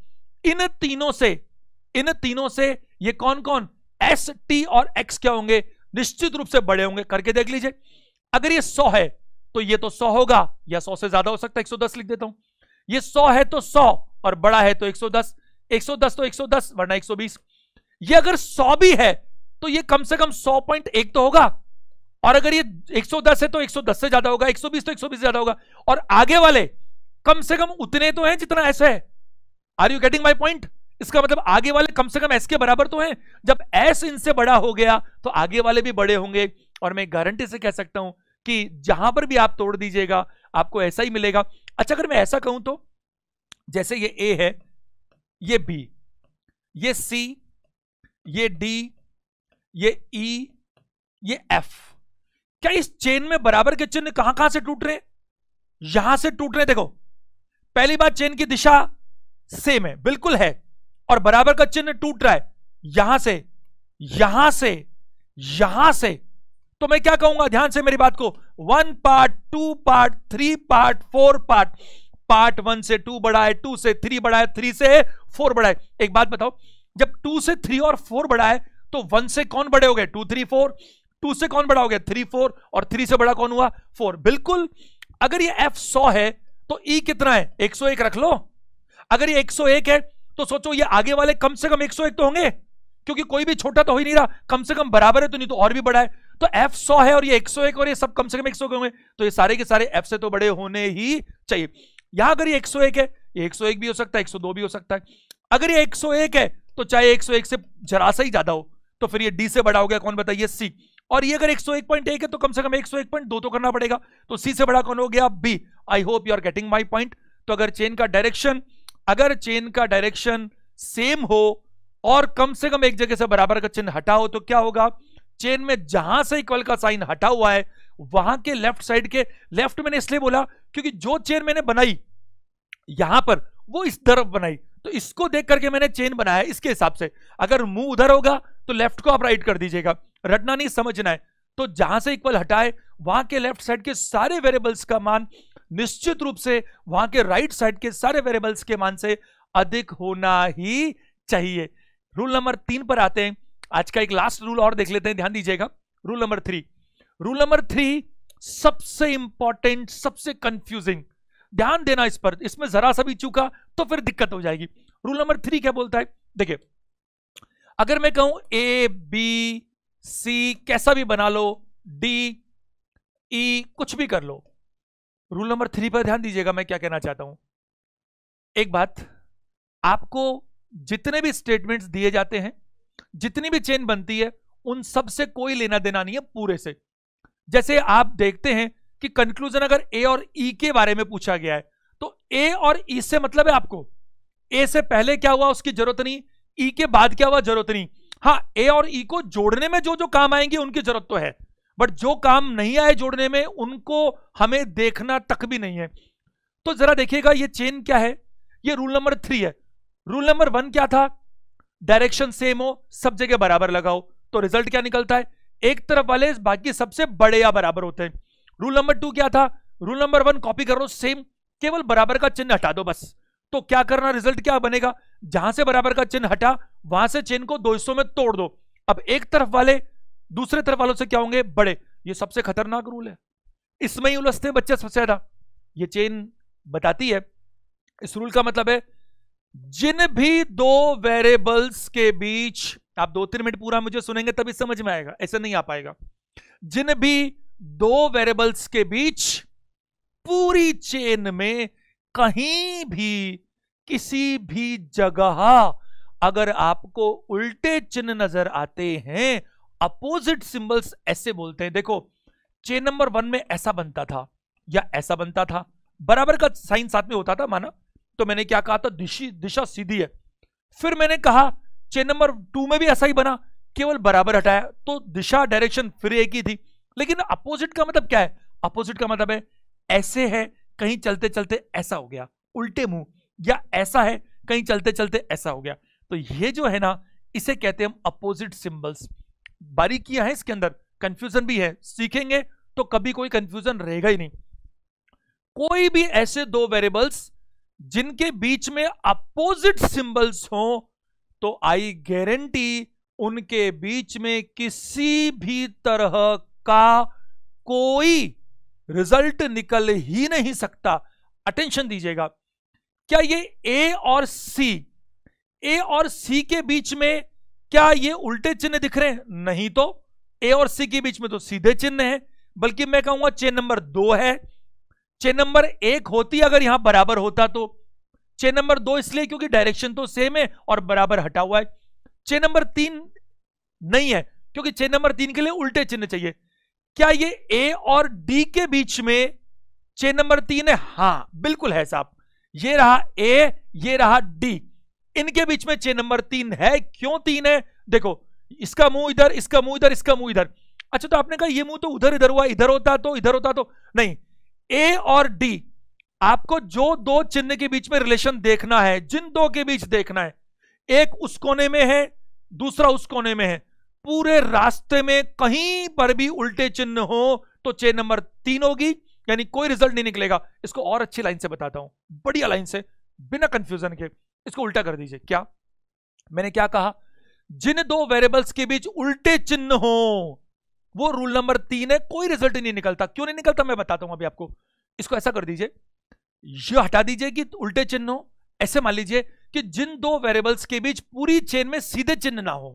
इन तीनों से इन तीनों से ये कौन कौन एस टी और एक्स क्या होंगे निश्चित रूप से बड़े होंगे करके देख लीजिए अगर ये सौ है तो ये तो सौ होगा या सौ से ज्यादा हो सकता है एक सौ दस लिख देता हूं ये सौ है तो सौ और बड़ा है तो एक सौ दस एक सौ दस तो एक सौ दस वरना एक सौ बीस ये अगर सौ भी है तो ये कम से कम सौ पॉइंट एक तो होगा और अगर ये 110 है तो 110 से ज्यादा होगा 120 तो 120 ज्यादा होगा और आगे वाले कम से कम उतने तो हैं जितना ऐसा है are you getting my point इसका मतलब आगे वाले कम से कम एस के बराबर तो हैं जब एस इनसे बड़ा हो गया तो आगे वाले भी बड़े होंगे और मैं गारंटी से कह सकता हूं कि जहां पर भी आप तोड़ दीजिएगा आपको ऐसा ही मिलेगा अच्छा अगर मैं ऐसा कहूं तो जैसे ये ए है ये बी ये सी ये डी ये ई e, ये एफ क्या इस चेन में बराबर के चिन्ह कहां कहां से टूट रहे हैं यहां से टूट रहे देखो पहली बात चेन की दिशा सेम है बिल्कुल है और बराबर का चिन्ह टूट रहा है यहां से यहां से यहां से तो मैं क्या कहूंगा ध्यान से मेरी बात को one part two part three part four part part one से टू बढ़ाए टू से थ्री बढ़ाए थ्री से फोर बढ़ाए एक बात बताओ जब टू से थ्री और फोर बढ़ाए तो वन से कौन बड़े हो गए टू थ्री फोर टू से कौन बड़ा हो गया थ्री फोर और थ्री से बड़ा कौन हुआ फोर बिल्कुल अगर ये एफ सौ है तो ई e कितना है एक सौ एक रख लो अगर ये एक सौ एक है तो सोचो ये आगे वाले कम से कम एक सौ एक तो होंगे क्योंकि कोई भी छोटा तो हो ही नहीं रहा कम से कम बराबर है तो नहीं तो और भी बड़ा है तो F 100 है और ये 101 सौ एक और ये सब कम से कम एक सौ होंगे तो ये सारे के सारे F से तो बड़े होने ही चाहिए यहां अगर ये 101 सौ एक है ये एक सौ भी हो सकता है 102 भी हो सकता है अगर ये 101 सौ है तो चाहे 101 सौ से जरा सा ही ज्यादा हो तो फिर ये D से बड़ा हो गया कौन बताइए C और ये अगर 101.1 है तो कम से कम 101.2 तो करना पड़ेगा तो सी से बड़ा कौन हो गया B I hope you are getting my point तो अगर चेन का डायरेक्शन अगर चेन का डायरेक्शन सेम हो और कम से कम एक जगह से बराबर का चिन्ह हटा हो तो क्या होगा चेन में जहां से इक्वल का साइन हटा हुआ है वहां के लेफ्ट साइड के लेफ्ट मैंने इसलिए बोला क्योंकि जो चेन मैंने बनाई यहां पर वो इस तरफ बनाई तो इसको देख करके मैंने चेन बनाया इसके हिसाब से अगर मुंह उधर होगा तो लेफ्ट को आप राइट कर दीजिएगा रटना नहीं समझना है तो जहां से इक्वल हटाए वहां के लेफ्ट साइड के सारे वेरिएबल्स का मान निश्चित रूप से वहां के राइट साइड के सारे वेरिएबल्स के मान से अधिक होना ही चाहिए रूल नंबर तीन पर आते हैं आज का एक लास्ट रूल और देख लेते हैं ध्यान दीजिएगा rule number three rule number three सबसे इंपॉर्टेंट सबसे कंफ्यूजिंग ध्यान देना इस पर इसमें जरा सा भी चूका तो फिर दिक्कत हो जाएगी रूल नंबर थ्री क्या बोलता है देखिए अगर मैं कहूं ए बी सी कैसा भी बना लो डी ई e, कुछ भी कर लो रूल नंबर थ्री पर ध्यान दीजिएगा मैं क्या कहना चाहता हूं एक बात आपको जितने भी स्टेटमेंट्स दिए जाते हैं जितनी भी चेन बनती है उन सब से कोई लेना देना नहीं है पूरे से जैसे आप देखते हैं कि कंक्लूजन अगर ए और ई e के बारे में पूछा गया है तो ए और ई e से मतलब है आपको ए से पहले क्या हुआ उसकी जरूरत नहीं ई e के बाद क्या हुआ जरूरत नहीं हाँ ए और ई e को जोड़ने में जो जो काम आएंगे उनकी जरूरत तो है बट जो काम नहीं आए जोड़ने में उनको हमें देखना तक भी नहीं है तो जरा देखिएगा ये चेन क्या है ये रूल नंबर थ्री है रूल नंबर वन क्या था डायरेक्शन सेम हो सब जगह बराबर लगाओ तो रिजल्ट क्या निकलता है एक तरफ वाले बाकी सबसे बड़े या बराबर होते हैं रूल नंबर टू क्या था रूल नंबर वन कॉपी करो सेम केवल बराबर का चिन्ह हटा दो बस तो क्या करना रिजल्ट क्या बनेगा जहां से बराबर का चिन्ह हटा वहां से चेन को दो हिस्सों में तोड़ दो अब एक तरफ वाले दूसरे तरफ वालों से क्या होंगे बड़े ये सबसे खतरनाक रूल है इसमें ही उलझते हैं बच्चे सबसे ज्यादा ये चेन बताती है इस रूल का मतलब है जिन भी दो वेरिएबल्स के बीच आप दो तीन मिनट पूरा मुझे सुनेंगे तभी समझ में आएगा ऐसा नहीं आ पाएगा जिन भी दो वेरिएबल्स के बीच पूरी चेन में कहीं भी किसी भी जगह अगर आपको उल्टे चिन्ह नजर आते हैं अपोजिट सिंबल्स ऐसे बोलते हैं देखो चेन नंबर वन में ऐसा बनता था या ऐसा बनता था बराबर का साइन साथ में होता था माना तो मैंने क्या कहा था दिशी दिशा सीधी है फिर मैंने कहा चेन नंबर टू में भी ऐसा ही बना केवल बराबर हटाया तो दिशा डायरेक्शन फिर एक ही थी लेकिन अपोजिट का मतलब क्या है अपोजिट का मतलब है ऐसे है कहीं चलते चलते ऐसा हो गया उल्टे मुंह या ऐसा है कहीं चलते चलते ऐसा हो गया तो ये जो है ना इसे कहते हैं हम अपोजिट सिंबल्स बारीकियां हैं इसके अंदर कंफ्यूजन भी है सीखेंगे तो कभी कोई कंफ्यूजन रहेगा ही नहीं कोई भी ऐसे दो वेरिएबल्स जिनके बीच में अपोजिट सिंबल्स हो तो आई गारंटी उनके बीच में किसी भी तरह का कोई रिजल्ट निकल ही नहीं सकता अटेंशन दीजिएगा क्या ये ए और सी ए और सी के बीच में क्या ये उल्टे चिन्ह दिख रहे हैं नहीं तो ए और सी के बीच में तो सीधे चिन्ह है बल्कि मैं कहूंगा चिन्ह नंबर दो है चेन नंबर एक होती अगर यहां बराबर होता तो चेन नंबर दो इसलिए क्योंकि डायरेक्शन तो सेम है और बराबर हटा हुआ है चेन नंबर तीन नहीं है क्योंकि चेन नंबर तीन के लिए उल्टे चिन्ह चाहिए क्या ये ए और डी के बीच में चेन नंबर तीन है हाँ बिल्कुल है साहब ये रहा ए ये रहा डी इनके बीच में चेन नंबर तीन है क्यों तीन है देखो इसका मुंह इधर इसका मुंह इधर इसका मुंह इधर अच्छा तो आपने कहा ये मुंह तो उधर इधर हुआ इधर होता तो इधर होता तो नहीं ए और डी आपको जो दो चिन्ह के बीच में रिलेशन देखना है जिन दो के बीच देखना है एक उस कोने में है दूसरा उस कोने में है पूरे रास्ते में कहीं पर भी उल्टे चिन्ह हो तो चेन नंबर तीन होगी यानी कोई रिजल्ट नहीं निकलेगा इसको और अच्छी लाइन से बताता हूं बढ़िया लाइन से बिना कंफ्यूजन के इसको उल्टा कर दीजिए क्या मैंने क्या कहा जिन दो वेरिएबल्स के बीच उल्टे चिन्ह हो वो रूल नंबर तीन है कोई रिजल्ट नहीं निकलता क्यों नहीं निकलता मैं बताता हूं अभी आपको इसको ऐसा कर दीजिए ये हटा दीजिए कि उल्टे चिन्ह हो ऐसे मान लीजिए कि जिन दो वेरिएबल्स के बीच पूरी चेन में सीधे चिन्ह ना हो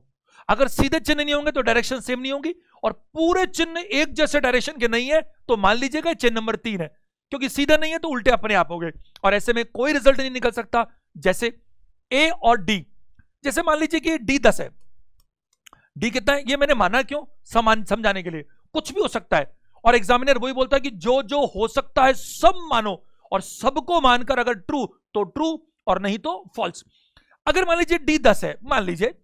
अगर सीधे चिन्ह नहीं होंगे तो डायरेक्शन सेम नहीं होगी और पूरे चिन्ह एक जैसे डायरेक्शन के नहीं है तो मान लीजिएगा चिन्ह नंबर तीन है क्योंकि सीधा नहीं है तो उल्टे अपने आप हो गए और ऐसे में कोई रिजल्ट नहीं निकल सकता जैसे ए और डी जैसे मान लीजिए कि डी दस है डी कितना है ये मैंने माना क्यों समान समझाने के लिए कुछ भी हो सकता है और एग्जामिनर वही बोलता है कि जो जो हो सकता है सब मानो और सबको मानकर अगर ट्रू तो ट्रू और नहीं तो फॉल्स अगर मान लीजिए डी दस है मान लीजिए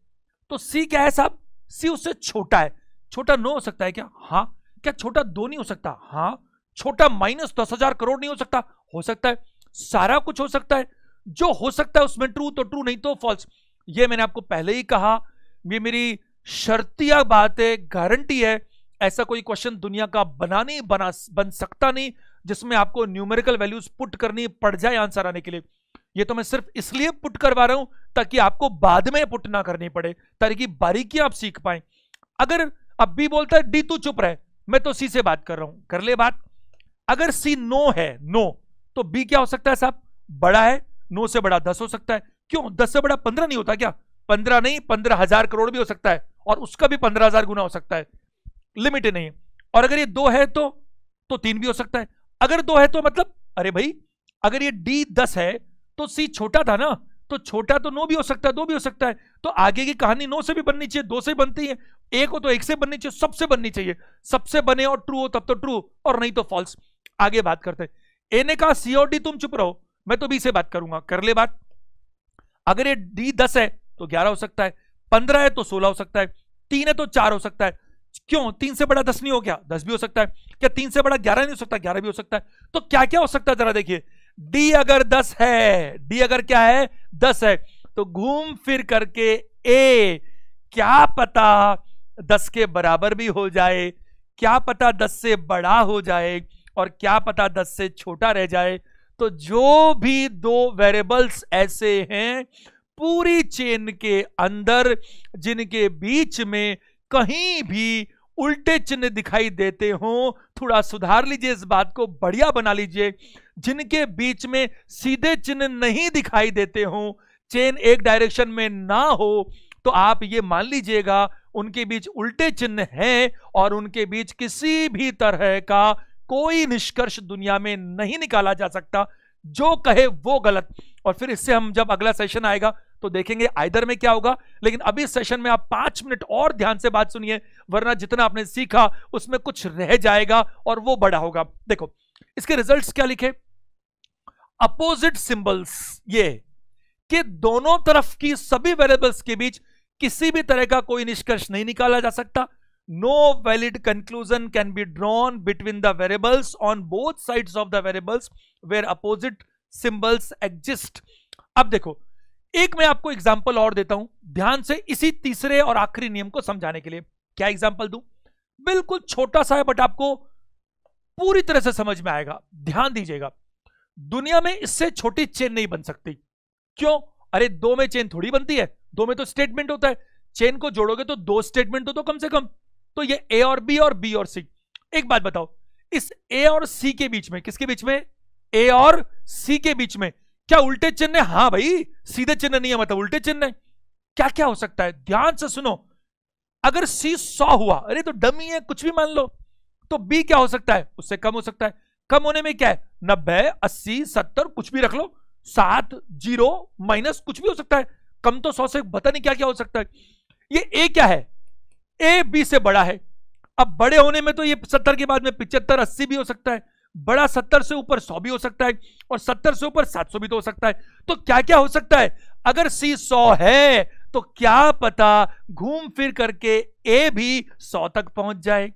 तो सी क्या है साहब सी उससे छोटा है छोटा नो हो सकता है क्या हाँ क्या छोटा दो नहीं हो सकता हाँ छोटा माइनस दस हजार करोड़ नहीं हो सकता हो सकता है सारा कुछ हो सकता है जो हो सकता है उसमें ट्रू तो ट्रू नहीं तो फॉल्स ये मैंने आपको पहले ही कहा ये मेरी शर्तिया बात है गारंटी है ऐसा कोई क्वेश्चन दुनिया का बना नहीं बना बन सकता नहीं जिसमें आपको न्यूमेरिकल वैल्यूज पुट करनी पड़ जाए आंसर आने के लिए ये तो मैं सिर्फ इसलिए पुट करवा रहा हूं ताकि आपको बाद में पुट ना करनी पड़े ताकि बारीकी आप सीख पाए अगर अब बी बोलता है डी तू चुप रहे मैं तो सी से बात कर रहा हूं कर ले बात अगर सी नो है नो तो बी क्या हो सकता है साहब बड़ा है नो से बड़ा दस हो सकता है क्यों दस से बड़ा पंद्रह नहीं होता क्या पंद्रह नहीं पंद्रह हजार करोड़ भी हो सकता है और उसका भी पंद्रह हजार गुना हो सकता है लिमिट नहीं है और अगर ये दो है तो तो तीन भी हो सकता है अगर दो है तो मतलब अरे भाई अगर ये डी दस है तो सी छोटा था ना तो छोटा तो नो भी हो सकता है दो भी हो सकता है तो आगे की कहानी नो से भी बननी चाहिए दो से बनती है एक हो तो एक से बननी चाहिए सबसे बननी चाहिए सबसे बने और ट्रू हो तब तो ट्रू और नहीं तो फॉल्स आगे बात करते ए ने कहा सी और डी तुम चुप रहो मैं तो बी से बात करूंगा कर ले बात अगर ये डी दस है तो ग्यारह हो सकता है पंद्रह है तो सोलह हो सकता है तीन है तो चार हो सकता है क्यों तीन से बड़ा दस नहीं हो गया दस भी हो सकता है क्या तीन से बड़ा ग्यारह नहीं हो सकता ग्यारह भी हो सकता है तो क्या क्या हो सकता है जरा देखिए डी अगर दस है डी अगर क्या है दस है तो घूम फिर करके ए क्या पता दस के बराबर भी हो जाए क्या पता दस से बड़ा हो जाए और क्या पता दस से छोटा रह जाए तो जो भी दो वेरिएबल्स ऐसे हैं पूरी चेन के अंदर जिनके बीच में कहीं भी उल्टे चिन्ह दिखाई देते हो थोड़ा सुधार लीजिए इस बात को बढ़िया बना लीजिए जिनके बीच में सीधे चिन्ह नहीं दिखाई देते हो चेन एक डायरेक्शन में ना हो तो आप ये मान लीजिएगा उनके बीच उल्टे चिन्ह हैं और उनके बीच किसी भी तरह का कोई निष्कर्ष दुनिया में नहीं निकाला जा सकता जो कहे वो गलत और फिर इससे हम जब अगला सेशन आएगा तो देखेंगे आइदर में क्या होगा लेकिन अभी सेशन में आप पांच मिनट और ध्यान से बात सुनिए वरना जितना आपने सीखा उसमें कुछ रह जाएगा और वो बड़ा होगा देखो इसके रिजल्ट्स क्या लिखे अपोजिट सिंबल्स ये कि दोनों तरफ की सभी वेरिएबल्स के बीच किसी भी तरह का कोई निष्कर्ष नहीं निकाला जा सकता no valid conclusion can be drawn between the variables on both side of the variables where opposite symbols exist अब देखो एक मैं आपको एग्जाम्पल और देता हूं ध्यान से इसी तीसरे और आखिरी नियम को समझाने के लिए क्या एग्जाम्पल दू बिल्कुल छोटा सा है बट आपको पूरी तरह से समझ में आएगा ध्यान दीजिएगा दुनिया में इससे छोटी चेन नहीं बन सकती क्यों अरे दो में चेन थोड़ी बनती है दो में तो स्टेटमेंट होता है चेन को जोड़ोगे तो दो स्टेटमेंट हो तो कम से कम तो ये ए और बी और बी और सी एक बात बताओ इस ए और सी के बीच में किसके बीच में ए और सी के बीच में क्या उल्टे चिन्ह है हाँ भाई सीधे चिन्ह नहीं है मतलब उल्टे चिन्ह है क्या क्या हो सकता है ध्यान से सुनो अगर सी सौ हुआ अरे तो डमी है कुछ भी मान लो तो बी क्या हो सकता है उससे कम हो सकता है कम होने में क्या है नब्बे अस्सी सत्तर कुछ भी रख लो सात जीरो माइनस कुछ भी हो सकता है कम तो सौ से पता नहीं क्या क्या हो सकता है ये ए क्या है ए बी से बड़ा है अब बड़े होने में तो ये सत्तर के बाद में पिछहत्तर अस्सी भी हो सकता है बड़ा सत्तर से ऊपर सौ भी हो सकता है और सत्तर से ऊपर सात सौ भी तो हो सकता है तो क्या क्या हो सकता है अगर सी सौ है तो क्या पता घूम फिर करके ए भी सौ तक पहुंच जाए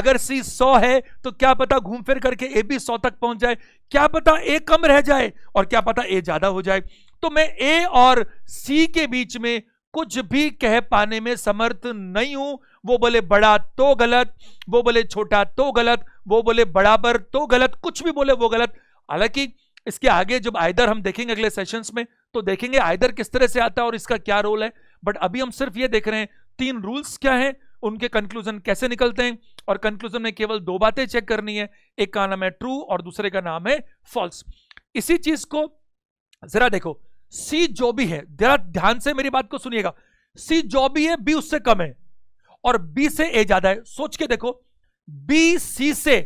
अगर सी सौ है तो क्या पता घूम फिर करके ए भी सौ तक पहुंच जाए क्या पता ए कम रह जाए और क्या पता ए ज्यादा हो जाए तो मैं ए और सी के बीच में कुछ भी कह पाने में समर्थ नहीं हूं वो बोले बड़ा तो गलत वो बोले छोटा तो गलत वो बोले बराबर तो गलत कुछ भी बोले वो गलत हालांकि इसके आगे जब आयदर हम देखेंगे अगले सेशंस में तो देखेंगे आयदर किस तरह से आता है और इसका क्या रोल है बट अभी हम सिर्फ ये देख रहे हैं तीन रूल्स क्या हैं उनके कंक्लूजन कैसे निकलते हैं और कंक्लूजन में केवल दो बातें चेक करनी है एक का नाम है ट्रू और दूसरे का नाम है फॉल्स इसी चीज को जरा देखो सी जो भी है जरा ध्यान से मेरी बात को सुनिएगा सी जो भी है बी उससे कम है और बी से ए ज्यादा है सोच के देखो बी सी से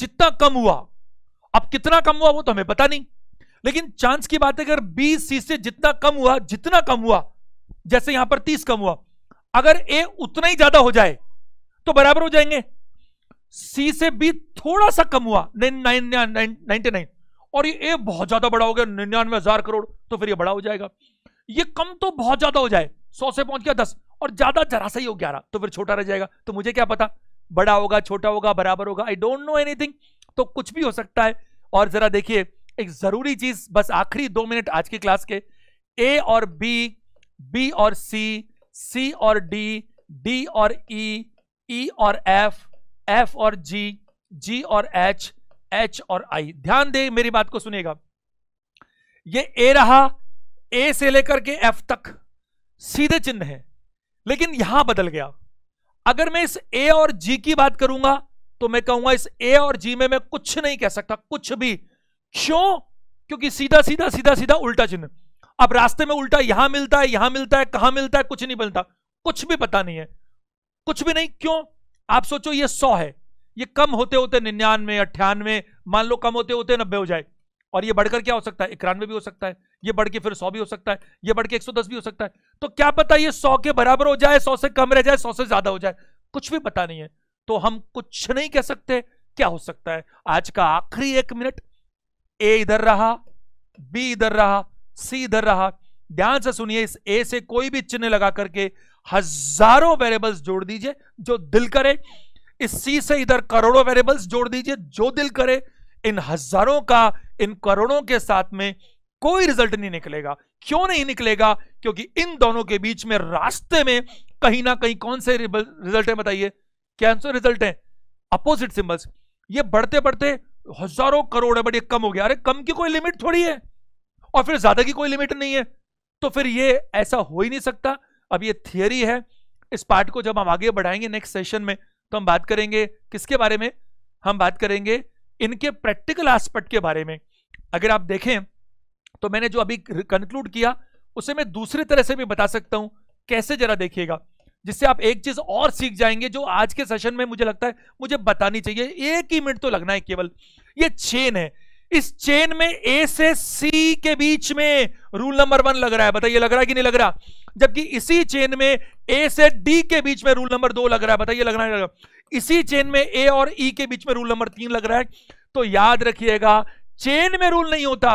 जितना कम हुआ अब कितना कम हुआ वो तो हमें पता नहीं लेकिन चांस की बात है अगर बी सी से जितना कम हुआ जितना कम हुआ जैसे यहां पर तीस कम हुआ अगर ए उतना ही ज्यादा हो जाए तो बराबर हो जाएंगे सी से बी थोड़ा सा कम हुआ नाइनटी नाइन और ये ए बहुत ज्यादा बड़ा हो गया निन्यानवे हजार करोड़ तो फिर ये बड़ा हो जाएगा ये कम तो बहुत ज्यादा हो जाए सौ से पहुंच गया दस और ज्यादा जरा सा ही हो ग्यारह तो फिर छोटा रह जाएगा तो मुझे क्या पता बड़ा होगा छोटा होगा बराबर होगा आई डोंट नो एनीथिंग तो कुछ भी हो सकता है और जरा देखिए एक जरूरी चीज बस आखिरी दो मिनट आज की क्लास के ए और बी बी और सी सी और डी डी और ई e, ई e और एफ एफ और जी जी और एच एच और आई ध्यान दे मेरी बात को सुनेगा ये ए रहा ए से लेकर के एफ तक सीधे चिन्ह है लेकिन यहां बदल गया अगर मैं इस ए और जी की बात करूंगा तो मैं कहूंगा इस ए और जी में मैं कुछ नहीं कह सकता कुछ भी क्यों क्योंकि सीधा सीधा सीधा सीधा उल्टा चिन्ह अब रास्ते में उल्टा यहां मिलता है यहां मिलता है कहां मिलता है कुछ नहीं मिलता कुछ भी पता नहीं है कुछ भी नहीं क्यों आप सोचो ये सौ है ये कम होते होते निन्यानवे अट्ठानवे मान लो कम होते होते नब्बे हो जाए और ये बढ़कर क्या हो सकता है इक्यानवे भी हो सकता है ये बढ़ के फिर सौ भी हो सकता है ये बढ़ के एक सौ दस भी हो सकता है तो क्या पता ये सौ के बराबर हो जाए सौ से कम रह जाए सौ से ज्यादा हो जाए कुछ भी पता नहीं है तो हम कुछ नहीं कह सकते क्या हो सकता है आज का आखिरी एक मिनट ए इधर रहा बी इधर रहा सी इधर रहा ध्यान से सुनिए इस ए से कोई भी चिन्ह लगा करके हजारों वेरिएबल्स जोड़ दीजिए जो दिल करे इस सी से इधर करोड़ों वेरिएबल्स जोड़ दीजिए जो दिल करे इन हजारों का इन करोड़ों के साथ में कोई रिजल्ट नहीं निकलेगा क्यों नहीं निकलेगा क्योंकि इन दोनों के बीच में रास्ते में कहीं ना कहीं कौन से रिजल्ट है बताइए क्या आंसर रिजल्ट है अपोजिट सिंबल्स ये बढ़ते बढ़ते हजारों करोड़ है बट ये कम हो गया अरे कम की कोई लिमिट थोड़ी है और फिर ज्यादा की कोई लिमिट नहीं है तो फिर ये ऐसा हो ही नहीं सकता अब ये थियरी है इस पार्ट को जब हम आगे बढ़ाएंगे नेक्स्ट सेशन में तो हम बात करेंगे किसके बारे में हम बात करेंगे इनके प्रैक्टिकल एस्पेक्ट के बारे में अगर आप देखें तो मैंने जो अभी कंक्लूड किया उसे मैं दूसरी तरह से भी बता सकता हूं कैसे जरा देखिएगा जिससे आप एक चीज और सीख जाएंगे जो आज के सेशन में मुझे लगता है मुझे बतानी चाहिए एक ही मिनट तो लगना है केवल ये चेन है इस चेन में ए से सी के बीच में रूल नंबर वन लग रहा है बताइए लग रहा है कि नहीं लग रहा जबकि इसी चेन में ए से डी के बीच में रूल नंबर दो लग रहा है बताइए लगना है इसी चेन में ए और ई e के बीच में रूल नंबर तीन लग रहा है तो याद रखिएगा चेन में रूल नहीं होता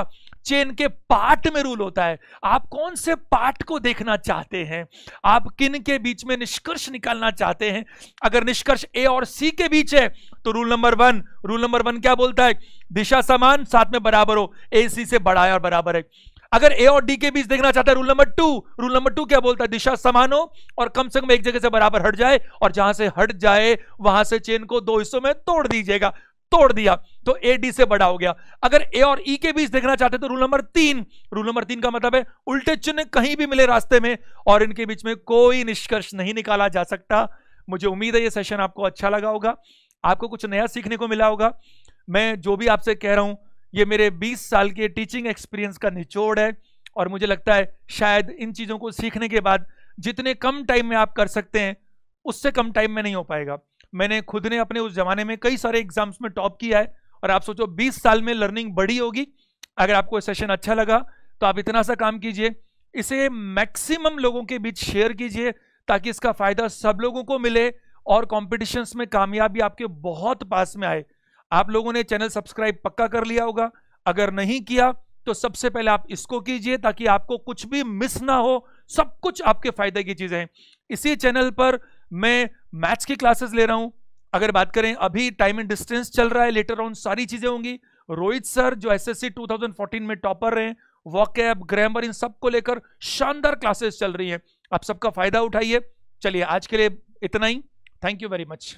चेन के पार्ट में रूल होता है आप कौन से पार्ट को देखना चाहते हैं आप किन के बीच में निष्कर्ष निकालना चाहते हैं अगर निष्कर्ष ए और सी के बीच है तो rule number one rule number one क्या बोलता है दिशा समान साथ में बराबर हो ए सी से बड़ा है और बराबर है अगर ए और डी के बीच देखना चाहता है rule number two rule number two क्या बोलता है दिशा समान हो और कम से कम एक जगह से बराबर हट जाए और जहां से हट जाए वहां से चेन को दो हिस्सों में तोड़ दीजिएगा तोड़ दिया तो ए डी से बड़ा हो गया अगर ए और ई e के बीच देखना चाहते तो रूल नंबर तीन रूल नंबर तीन का मतलब है उल्टे चिन्ह कहीं भी मिले रास्ते में और इनके बीच में कोई निष्कर्ष नहीं निकाला जा सकता मुझे उम्मीद है ये सेशन आपको अच्छा लगा होगा आपको कुछ नया सीखने को मिला होगा मैं जो भी आपसे कह रहा हूं ये मेरे 20 साल के टीचिंग एक्सपीरियंस का निचोड़ है और मुझे लगता है शायद इन चीज़ों को सीखने के बाद जितने कम टाइम में आप कर सकते हैं उससे कम टाइम में नहीं हो पाएगा मैंने खुद ने अपने उस जमाने में कई सारे एग्जाम्स में टॉप किया है और आप सोचो 20 साल में लर्निंग बड़ी होगी अगर आपको सेशन अच्छा लगा तो आप इतना सा काम कीजिए इसे मैक्सिमम लोगों के बीच शेयर कीजिए ताकि इसका फायदा सब लोगों को मिले और कॉम्पिटिशन्स में कामयाबी आपके बहुत पास में आए आप लोगों ने चैनल सब्सक्राइब पक्का कर लिया होगा अगर नहीं किया तो सबसे पहले आप इसको कीजिए ताकि आपको कुछ भी मिस ना हो सब कुछ आपके फायदे की चीजें हैं इसी चैनल पर मैं मैथ्स की क्लासेस ले रहा हूं अगर बात करें अभी टाइम एंड डिस्टेंस चल रहा है लेटर ऑन सारी चीजें होंगी रोहित सर जो एसएससी 2014 में टॉपर रहे हैं एप ग्रामर इन सबको लेकर शानदार क्लासेस चल रही है आप सबका फायदा उठाइए चलिए आज के लिए इतना ही थैंक यू वेरी मच